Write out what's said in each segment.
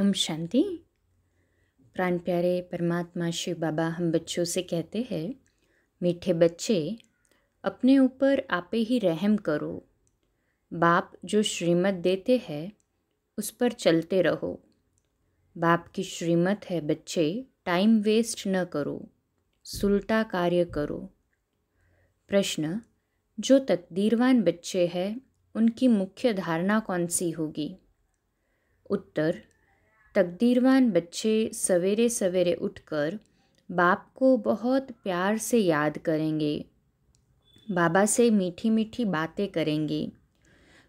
ओम शांति प्राण प्यारे परमात्मा शिव बाबा हम बच्चों से कहते हैं मीठे बच्चे अपने ऊपर आपे ही रहम करो बाप जो श्रीमत देते हैं उस पर चलते रहो बाप की श्रीमत है बच्चे टाइम वेस्ट न करो सुलटा कार्य करो प्रश्न जो तकदीरवान बच्चे हैं उनकी मुख्य धारणा कौन सी होगी उत्तर तकदीरवान बच्चे सवेरे सवेरे उठकर बाप को बहुत प्यार से याद करेंगे बाबा से मीठी मीठी बातें करेंगे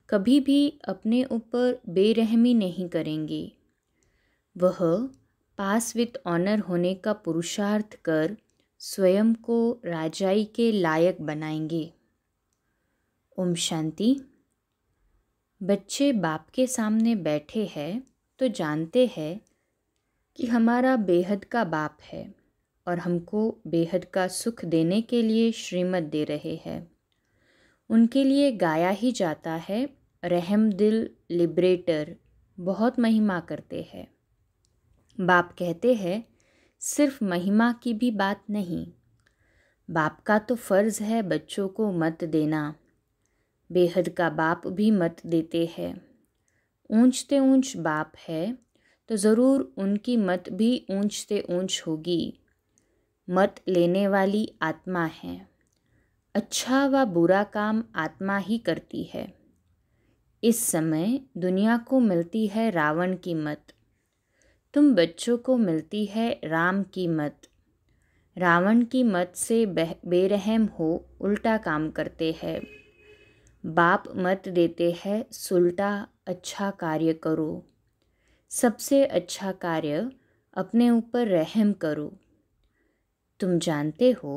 कभी भी अपने ऊपर बेरहमी नहीं करेंगे वह पास विथ ऑनर होने का पुरुषार्थ कर स्वयं को राजाई के लायक बनाएंगे ओम शांति बच्चे बाप के सामने बैठे हैं तो जानते हैं कि हमारा बेहद का बाप है और हमको बेहद का सुख देने के लिए श्रीमत दे रहे हैं उनके लिए गाया ही जाता है रहम दिल लिबरेटर बहुत महिमा करते हैं बाप कहते हैं सिर्फ महिमा की भी बात नहीं बाप का तो फ़र्ज़ है बच्चों को मत देना बेहद का बाप भी मत देते हैं ऊंचते ऊंच बाप है तो ज़रूर उनकी मत भी ऊंचते ऊंच होगी मत लेने वाली आत्मा है अच्छा व बुरा काम आत्मा ही करती है इस समय दुनिया को मिलती है रावण की मत तुम बच्चों को मिलती है राम की मत रावण की मत से बेरहम हो उल्टा काम करते हैं बाप मत देते हैं सुलटा अच्छा कार्य करो सबसे अच्छा कार्य अपने ऊपर रहम करो तुम जानते हो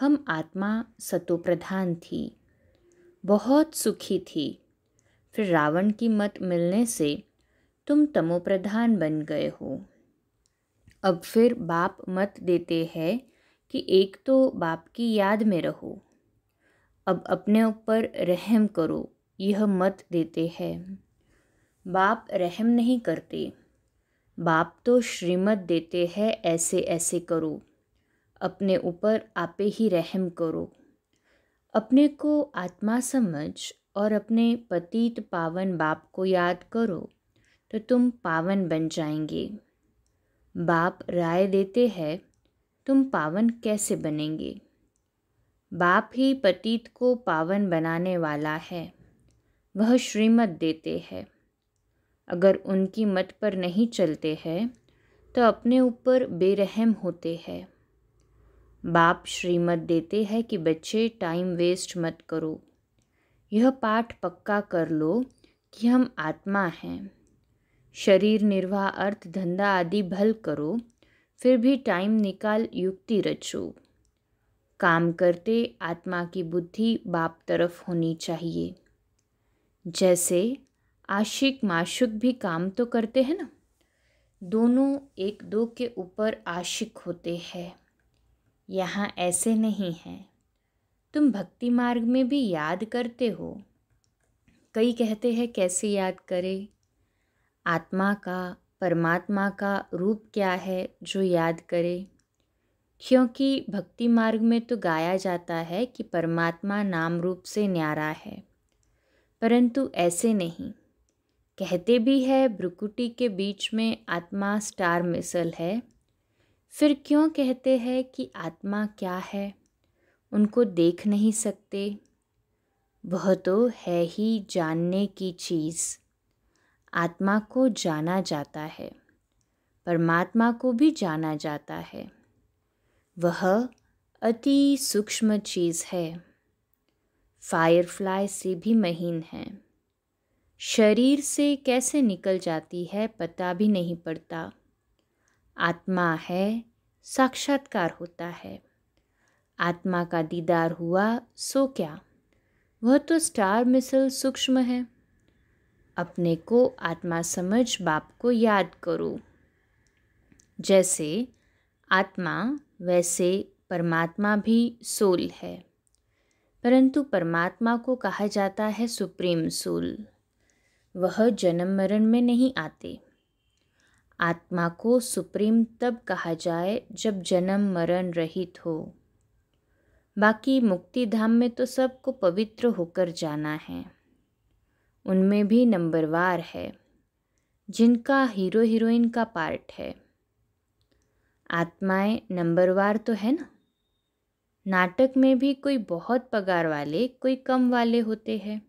हम आत्मा सतोप्रधान थी बहुत सुखी थी फिर रावण की मत मिलने से तुम तमोप्रधान बन गए हो अब फिर बाप मत देते हैं कि एक तो बाप की याद में रहो अब अपने ऊपर रहम करो यह मत देते हैं बाप रहम नहीं करते बाप तो श्रीमत देते हैं ऐसे ऐसे करो अपने ऊपर आपे ही रहम करो अपने को आत्मा समझ और अपने पतित पावन बाप को याद करो तो तुम पावन बन जाएंगे बाप राय देते हैं तुम पावन कैसे बनेंगे बाप ही पतित को पावन बनाने वाला है वह श्रीमत देते हैं अगर उनकी मत पर नहीं चलते हैं तो अपने ऊपर बेरहम होते हैं बाप श्रीमत देते हैं कि बच्चे टाइम वेस्ट मत करो यह पाठ पक्का कर लो कि हम आत्मा हैं शरीर निर्वाह अर्थ धंधा आदि भल करो फिर भी टाइम निकाल युक्ति रचो काम करते आत्मा की बुद्धि बाप तरफ होनी चाहिए जैसे आशिक माशुक भी काम तो करते हैं ना दोनों एक दो के ऊपर आशिक होते हैं यहाँ ऐसे नहीं हैं तुम भक्ति मार्ग में भी याद करते हो कई कहते हैं कैसे याद करें आत्मा का परमात्मा का रूप क्या है जो याद करे क्योंकि भक्ति मार्ग में तो गाया जाता है कि परमात्मा नाम रूप से न्यारा है परंतु ऐसे नहीं कहते भी है ब्रुकुटी के बीच में आत्मा स्टार मिसल है फिर क्यों कहते हैं कि आत्मा क्या है उनको देख नहीं सकते वह तो है ही जानने की चीज़ आत्मा को जाना जाता है परमात्मा को भी जाना जाता है वह अति सूक्ष्म चीज़ है फायरफ्लाई से भी महीन है शरीर से कैसे निकल जाती है पता भी नहीं पड़ता आत्मा है साक्षात्कार होता है आत्मा का दीदार हुआ सो क्या वह तो स्टार मिसल सूक्ष्म है अपने को आत्मा समझ बाप को याद करो जैसे आत्मा वैसे परमात्मा भी सोल है परंतु परमात्मा को कहा जाता है सुप्रीम सोल वह जन्म मरण में नहीं आते आत्मा को सुप्रीम तब कहा जाए जब जन्म मरण रहित हो बाकी मुक्ति धाम में तो सबको पवित्र होकर जाना है उनमें भी नंबरवार है जिनका हीरो हीरोइन का पार्ट है आत्माएं नंबरवार तो है ना नाटक में भी कोई बहुत पगार वाले कोई कम वाले होते हैं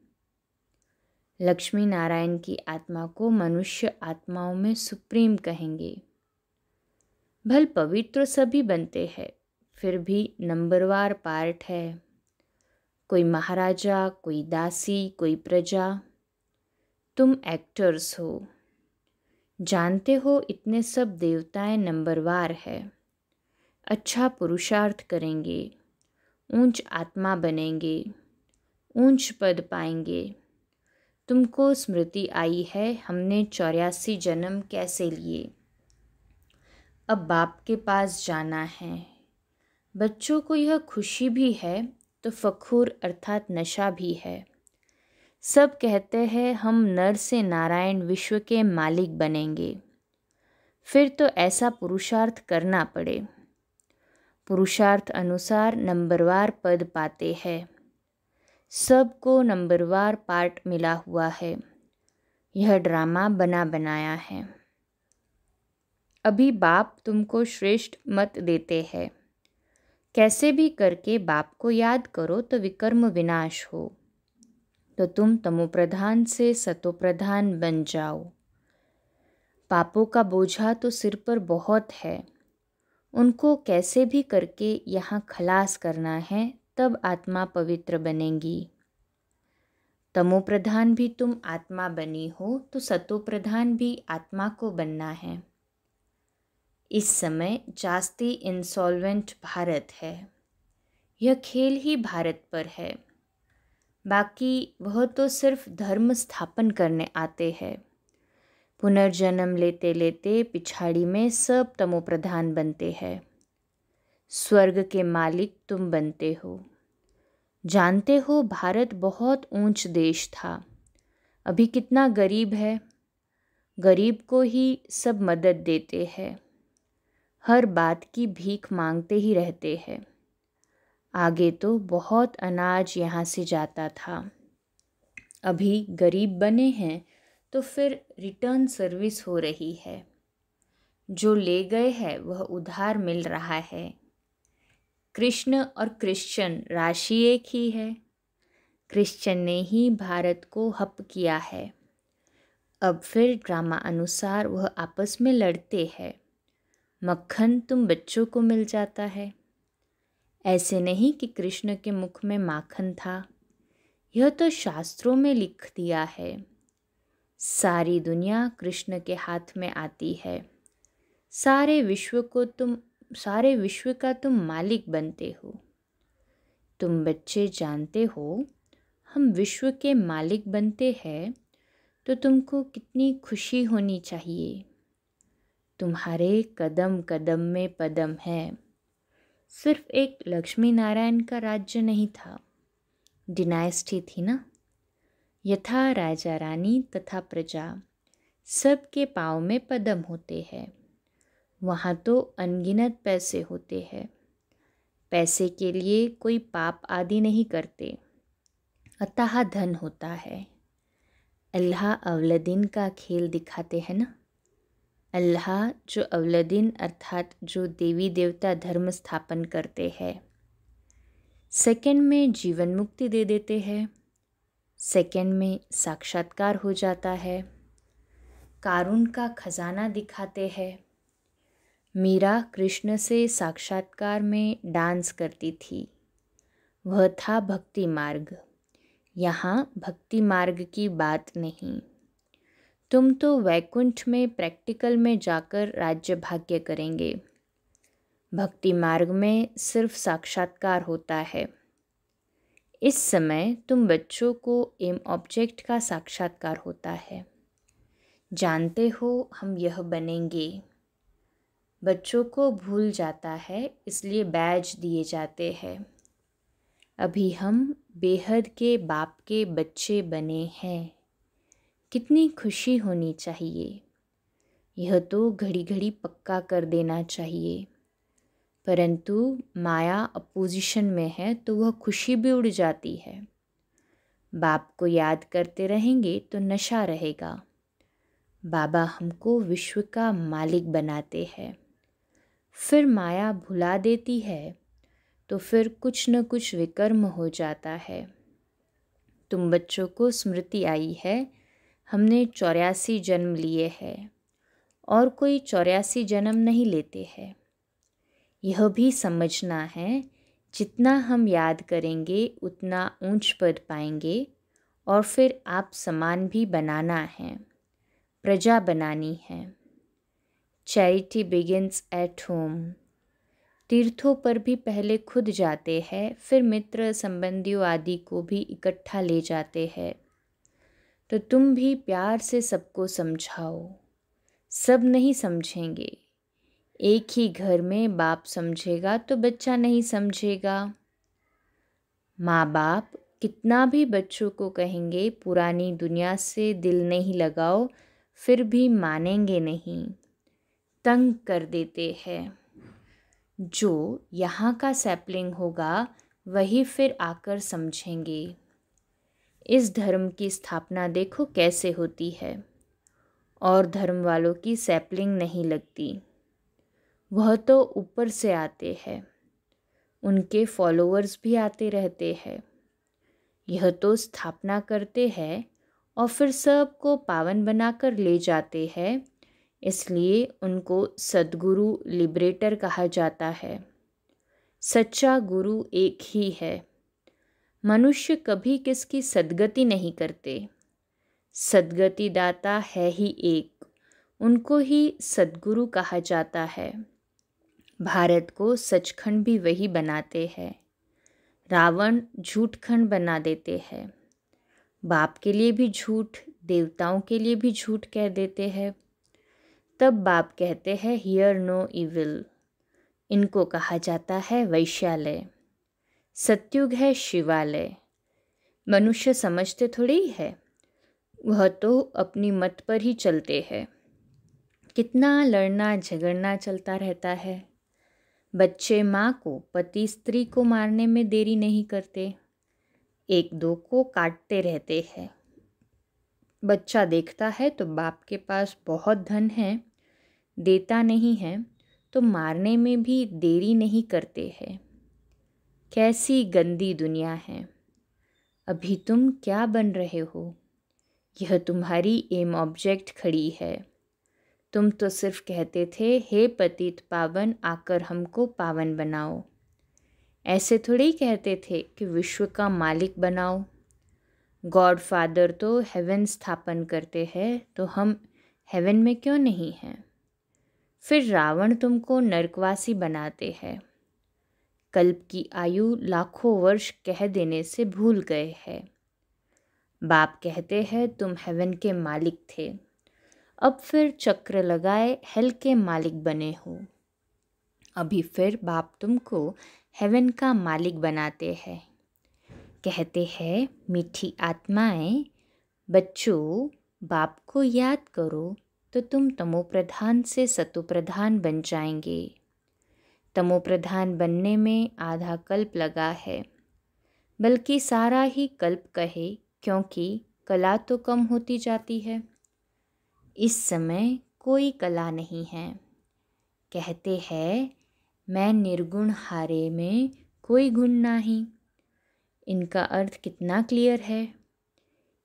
लक्ष्मी नारायण की आत्मा को मनुष्य आत्माओं में सुप्रीम कहेंगे भल पवित्र सभी बनते हैं फिर भी नंबरवार पार्ट है कोई महाराजा कोई दासी कोई प्रजा तुम एक्टर्स हो जानते हो इतने सब देवताएं नंबरवार है अच्छा पुरुषार्थ करेंगे ऊंच आत्मा बनेंगे ऊंच पद पाएंगे तुमको स्मृति आई है हमने चौरासी जन्म कैसे लिए अब बाप के पास जाना है बच्चों को यह खुशी भी है तो फखूर अर्थात नशा भी है सब कहते हैं हम नर से नारायण विश्व के मालिक बनेंगे फिर तो ऐसा पुरुषार्थ करना पड़े पुरुषार्थ अनुसार नंबरवार पद पाते हैं सबको नंबरवार पार्ट मिला हुआ है यह ड्रामा बना बनाया है अभी बाप तुमको श्रेष्ठ मत देते हैं कैसे भी करके बाप को याद करो तो विकर्म विनाश हो तो तुम तमोप्रधान से सतोप्रधान बन जाओ पापों का बोझा तो सिर पर बहुत है उनको कैसे भी करके यहाँ खलास करना है तब आत्मा पवित्र बनेगी तमो प्रधान भी तुम आत्मा बनी हो तो सतो प्रधान भी आत्मा को बनना है इस समय जास्ती इंसॉल्वेंट भारत है यह खेल ही भारत पर है बाकी वह तो सिर्फ धर्म स्थापन करने आते हैं पुनर्जन्म लेते लेते पिछाड़ी में सब तमो प्रधान बनते हैं स्वर्ग के मालिक तुम बनते हो जानते हो भारत बहुत ऊंच देश था अभी कितना गरीब है गरीब को ही सब मदद देते हैं हर बात की भीख मांगते ही रहते हैं आगे तो बहुत अनाज यहाँ से जाता था अभी गरीब बने हैं तो फिर रिटर्न सर्विस हो रही है जो ले गए हैं वह उधार मिल रहा है कृष्ण और क्रिश्चन राशि एक ही है क्रिश्चन ने ही भारत को हप किया है अब फिर ड्रामा अनुसार वह आपस में लड़ते हैं मक्खन तुम बच्चों को मिल जाता है ऐसे नहीं कि कृष्ण के मुख में माखन था यह तो शास्त्रों में लिख दिया है सारी दुनिया कृष्ण के हाथ में आती है सारे विश्व को तुम सारे विश्व का तुम मालिक बनते हो तुम बच्चे जानते हो हम विश्व के मालिक बनते हैं तो तुमको कितनी खुशी होनी चाहिए तुम्हारे कदम कदम में पदम है सिर्फ एक लक्ष्मी नारायण का राज्य नहीं था डिनाइस्टी थी ना यथा राजा रानी तथा प्रजा सबके पाँव में पदम होते हैं वहाँ तो अनगिनत पैसे होते हैं पैसे के लिए कोई पाप आदि नहीं करते अतः धन होता है अल्लाह अवलदीन का खेल दिखाते हैं ना अल्लाह जो अवलदीन अर्थात जो देवी देवता धर्म स्थापन करते हैं सेकंड में जीवन मुक्ति दे देते हैं सेकंड में साक्षात्कार हो जाता है कारून का खजाना दिखाते हैं मीरा कृष्ण से साक्षात्कार में डांस करती थी वह था भक्ति मार्ग यहाँ भक्ति मार्ग की बात नहीं तुम तो वैकुंठ में प्रैक्टिकल में जाकर राज्य भाग्य करेंगे भक्ति मार्ग में सिर्फ साक्षात्कार होता है इस समय तुम बच्चों को एम ऑब्जेक्ट का साक्षात्कार होता है जानते हो हम यह बनेंगे बच्चों को भूल जाता है इसलिए बैज दिए जाते हैं अभी हम बेहद के बाप के बच्चे बने हैं कितनी खुशी होनी चाहिए यह तो घड़ी घड़ी पक्का कर देना चाहिए परंतु माया अपोजिशन में है तो वह खुशी भी उड़ जाती है बाप को याद करते रहेंगे तो नशा रहेगा बाबा हमको विश्व का मालिक बनाते हैं फिर माया भुला देती है तो फिर कुछ न कुछ विकर्म हो जाता है तुम बच्चों को स्मृति आई है हमने चौरासी जन्म लिए हैं और कोई चौरासी जन्म नहीं लेते हैं यह भी समझना है जितना हम याद करेंगे उतना ऊंच पद पाएंगे और फिर आप समान भी बनाना है प्रजा बनानी है चैरिटी बिगिंस एट होम तीर्थों पर भी पहले खुद जाते हैं फिर मित्र संबंधियों आदि को भी इकट्ठा ले जाते हैं तो तुम भी प्यार से सबको समझाओ सब नहीं समझेंगे एक ही घर में बाप समझेगा तो बच्चा नहीं समझेगा माँ बाप कितना भी बच्चों को कहेंगे पुरानी दुनिया से दिल नहीं लगाओ फिर भी मानेंगे नहीं तंग कर देते हैं जो यहाँ का सैपलिंग होगा वही फिर आकर समझेंगे इस धर्म की स्थापना देखो कैसे होती है और धर्म वालों की सैपलिंग नहीं लगती वह तो ऊपर से आते हैं उनके फॉलोअर्स भी आते रहते हैं यह तो स्थापना करते हैं और फिर सबको पावन बनाकर ले जाते हैं इसलिए उनको सदगुरु लिबरेटर कहा जाता है सच्चा गुरु एक ही है मनुष्य कभी किसकी सदगति नहीं करते सदगति दाता है ही एक उनको ही सदगुरु कहा जाता है भारत को सचखंड भी वही बनाते हैं रावण झूठखंड बना देते हैं बाप के लिए भी झूठ देवताओं के लिए भी झूठ कह देते हैं तब बाप कहते हैं हियर नो इविल इनको कहा जाता है वैश्यालय सत्युग है शिवालय मनुष्य समझते थोड़ी है वह तो अपनी मत पर ही चलते हैं कितना लड़ना झगड़ना चलता रहता है बच्चे माँ को पति स्त्री को मारने में देरी नहीं करते एक दो को काटते रहते हैं बच्चा देखता है तो बाप के पास बहुत धन है देता नहीं है तो मारने में भी देरी नहीं करते हैं कैसी गंदी दुनिया है अभी तुम क्या बन रहे हो यह तुम्हारी एम ऑब्जेक्ट खड़ी है तुम तो सिर्फ कहते थे हे पतित पावन आकर हमको पावन बनाओ ऐसे थोड़े ही कहते थे कि विश्व का मालिक बनाओ गॉड फादर तो हेवन स्थापन करते हैं तो हम हेवन में क्यों नहीं हैं फिर रावण तुमको नरकवासी बनाते हैं कल्प की आयु लाखों वर्ष कह देने से भूल गए हैं बाप कहते हैं तुम हेवन के मालिक थे अब फिर चक्र लगाए हेल के मालिक बने हो अभी फिर बाप तुमको हेवन का मालिक बनाते हैं कहते हैं मीठी आत्माएं बच्चों बाप को याद करो तो तुम तमोप्रधान से सतुप्रधान बन जाएंगे तमोप्रधान बनने में आधा कल्प लगा है बल्कि सारा ही कल्प कहे क्योंकि कला तो कम होती जाती है इस समय कोई कला नहीं है कहते हैं मैं निर्गुण हारे में कोई गुण नहीं इनका अर्थ कितना क्लियर है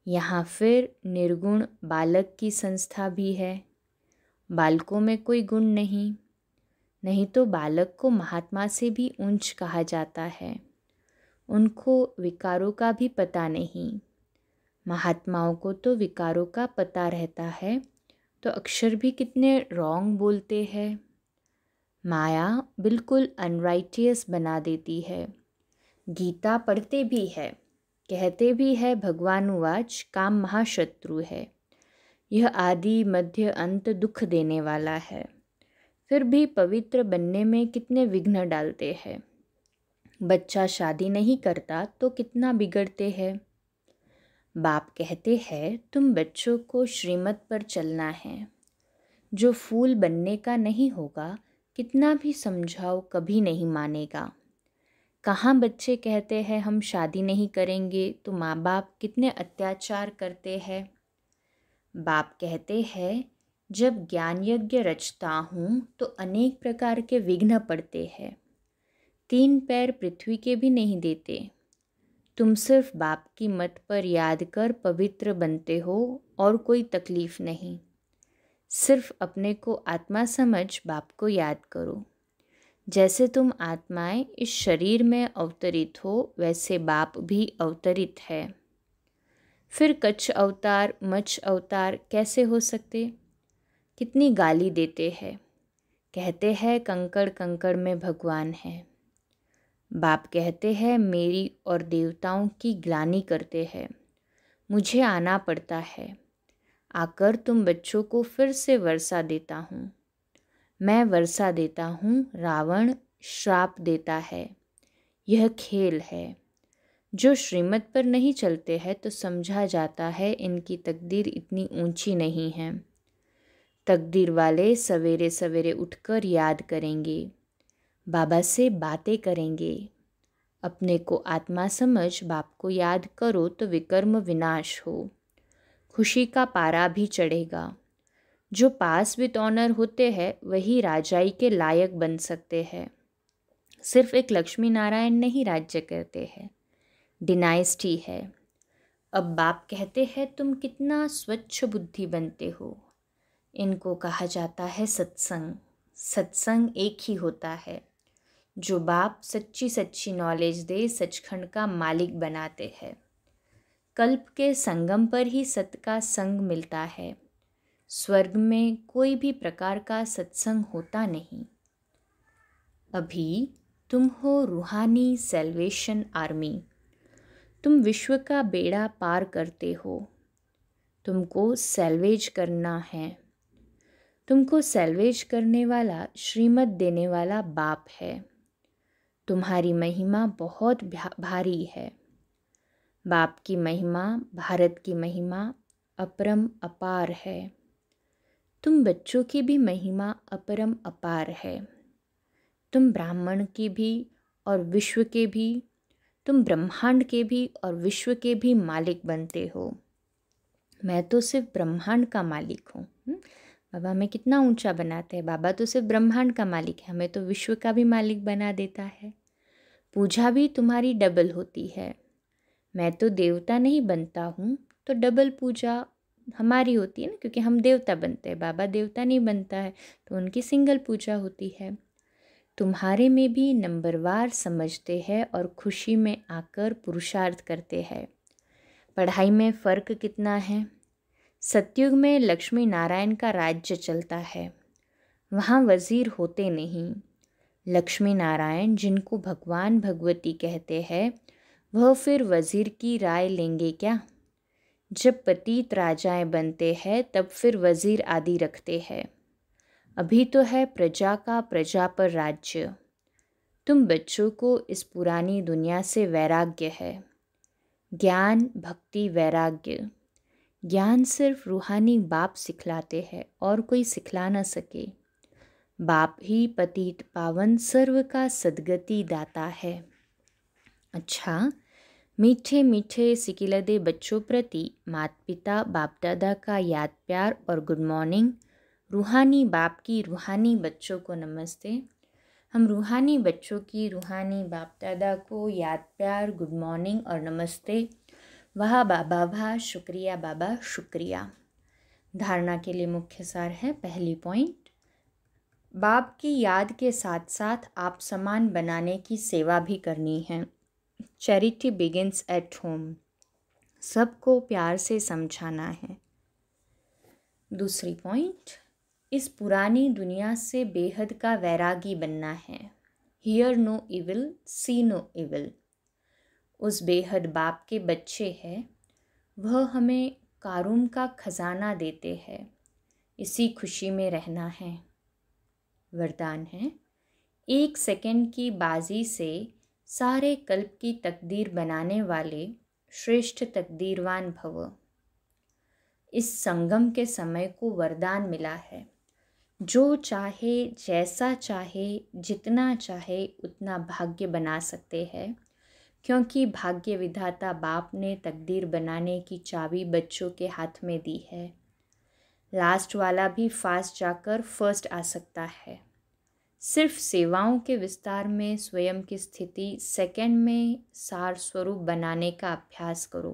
यहाँ फिर निर्गुण बालक की संस्था भी है बालकों में कोई गुण नहीं नहीं तो बालक को महात्मा से भी ऊंच कहा जाता है उनको विकारों का भी पता नहीं महात्माओं को तो विकारों का पता रहता है तो अक्षर भी कितने रॉन्ग बोलते हैं माया बिल्कुल अनराइटियस बना देती है गीता पढ़ते भी है कहते भी है भगवानुवाच काम महाशत्रु है यह आदि मध्य अंत दुख देने वाला है फिर भी पवित्र बनने में कितने विघ्न डालते हैं बच्चा शादी नहीं करता तो कितना बिगड़ते हैं बाप कहते हैं तुम बच्चों को श्रीमत पर चलना है जो फूल बनने का नहीं होगा कितना भी समझाओ कभी नहीं मानेगा कहाँ बच्चे कहते हैं हम शादी नहीं करेंगे तो माँ बाप कितने अत्याचार करते हैं बाप कहते हैं जब ज्ञान यज्ञ रचता हूँ तो अनेक प्रकार के विघ्न पड़ते हैं तीन पैर पृथ्वी के भी नहीं देते तुम सिर्फ बाप की मत पर याद कर पवित्र बनते हो और कोई तकलीफ़ नहीं सिर्फ अपने को आत्मा समझ बाप को याद करो जैसे तुम आत्माएं इस शरीर में अवतरित हो वैसे बाप भी अवतरित है फिर कच्छ अवतार मच्छ अवतार कैसे हो सकते कितनी गाली देते हैं कहते हैं कंकड़ कंकड़ में भगवान है बाप कहते हैं मेरी और देवताओं की ग्लानी करते हैं मुझे आना पड़ता है आकर तुम बच्चों को फिर से वर्षा देता हूँ मैं वर्षा देता हूँ रावण श्राप देता है यह खेल है जो श्रीमत पर नहीं चलते हैं तो समझा जाता है इनकी तकदीर इतनी ऊंची नहीं है तकदीर वाले सवेरे सवेरे उठकर याद करेंगे बाबा से बातें करेंगे अपने को आत्मा समझ बाप को याद करो तो विकर्म विनाश हो खुशी का पारा भी चढ़ेगा जो पास विद ऑनर होते हैं वही राजाई के लायक बन सकते हैं सिर्फ एक लक्ष्मी नारायण नहीं राज्य करते हैं डिनाइस्टी है अब बाप कहते हैं तुम कितना स्वच्छ बुद्धि बनते हो इनको कहा जाता है सत्संग सत्संग एक ही होता है जो बाप सच्ची सच्ची नॉलेज दे सचखंड का मालिक बनाते हैं कल्प के संगम पर ही सत का संग मिलता है स्वर्ग में कोई भी प्रकार का सत्संग होता नहीं अभी तुम हो रूहानी सेल्वेशन आर्मी तुम विश्व का बेड़ा पार करते हो तुमको सेल्वेज करना है तुमको सेल्वेज करने वाला श्रीमत देने वाला बाप है तुम्हारी महिमा बहुत भारी है बाप की महिमा भारत की महिमा अपरम अपार है तुम बच्चों की भी महिमा अपरम अपार है तुम ब्राह्मण के भी और विश्व के भी तुम ब्रह्मांड के भी और विश्व के भी मालिक बनते हो मैं तो सिर्फ ब्रह्मांड का मालिक हूँ हम्म? बाबा हमें कितना ऊंचा बनाते हैं बाबा तो सिर्फ ब्रह्मांड का मालिक है हमें तो विश्व का भी मालिक बना देता है पूजा भी तुम्हारी डबल होती है मैं तो देवता नहीं बनता हूँ तो डबल पूजा हमारी होती है ना क्योंकि हम देवता बनते हैं बाबा देवता नहीं बनता है तो उनकी सिंगल पूजा होती है तुम्हारे में भी नंबरवार समझते हैं और खुशी में आकर पुरुषार्थ करते हैं पढ़ाई में फ़र्क कितना है सत्युग में लक्ष्मी नारायण का राज्य चलता है वहाँ वज़ीर होते नहीं लक्ष्मी नारायण जिनको भगवान भगवती कहते हैं वह फिर वज़ीर की राय लेंगे क्या जब पतित राजाएं बनते हैं तब फिर वज़ीर आदि रखते हैं अभी तो है प्रजा का प्रजा पर राज्य तुम बच्चों को इस पुरानी दुनिया से वैराग्य है ज्ञान भक्ति वैराग्य ज्ञान सिर्फ रूहानी बाप सिखलाते हैं और कोई सिखला न सके बाप ही पतित पावन सर्व का सदगति दाता है अच्छा मीठे मीठे सिकिलदे बच्चों प्रति माता पिता बाप दादा का याद प्यार और गुड मॉर्निंग रूहानी बाप की रूहानी बच्चों को नमस्ते हम रूहानी बच्चों की रूहानी बाप दादा को याद प्यार गुड मॉर्निंग और नमस्ते वाह बाबा वाह शुक्रिया बाबा शुक्रिया धारणा के लिए मुख्य सार है पहली पॉइंट बाप की याद के साथ साथ आप समान बनाने की सेवा भी करनी है चैरिटी बिगिनस एट होम सबको प्यार से समझाना है दूसरी पॉइंट इस पुरानी दुनिया से बेहद का वैरागी बनना है hear no evil see no evil उस बेहद बाप के बच्चे हैं वह हमें कारूम का खजाना देते हैं इसी खुशी में रहना है वरदान है एक सेकंड की बाजी से सारे कल्प की तकदीर बनाने वाले श्रेष्ठ तकदीरवान भव इस संगम के समय को वरदान मिला है जो चाहे जैसा चाहे जितना चाहे उतना भाग्य बना सकते हैं क्योंकि भाग्य विधाता बाप ने तकदीर बनाने की चाबी बच्चों के हाथ में दी है लास्ट वाला भी फास्ट जाकर फर्स्ट आ सकता है सिर्फ सेवाओं के विस्तार में स्वयं की स्थिति सेकंड में सार स्वरूप बनाने का अभ्यास करो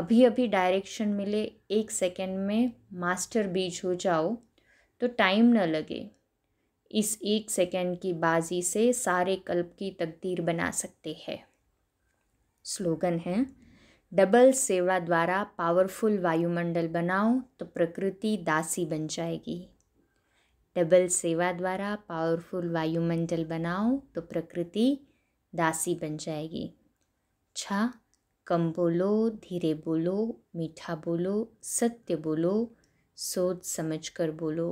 अभी अभी डायरेक्शन मिले एक सेकंड में मास्टर बीज हो जाओ तो टाइम न लगे इस एक सेकंड की बाजी से सारे कल्प की तकदीर बना सकते हैं स्लोगन है डबल सेवा द्वारा पावरफुल वायुमंडल बनाओ तो प्रकृति दासी बन जाएगी डबल सेवा द्वारा पावरफुल वायुमंडल बनाओ तो प्रकृति दासी बन जाएगी छा कम बोलो धीरे बोलो मीठा बोलो सत्य बोलो सोच समझ कर बोलो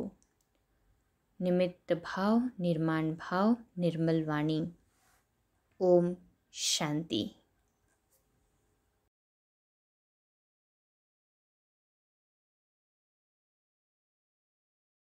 निमित्त भाव निर्माण भाव निर्मल वाणी ओम शांति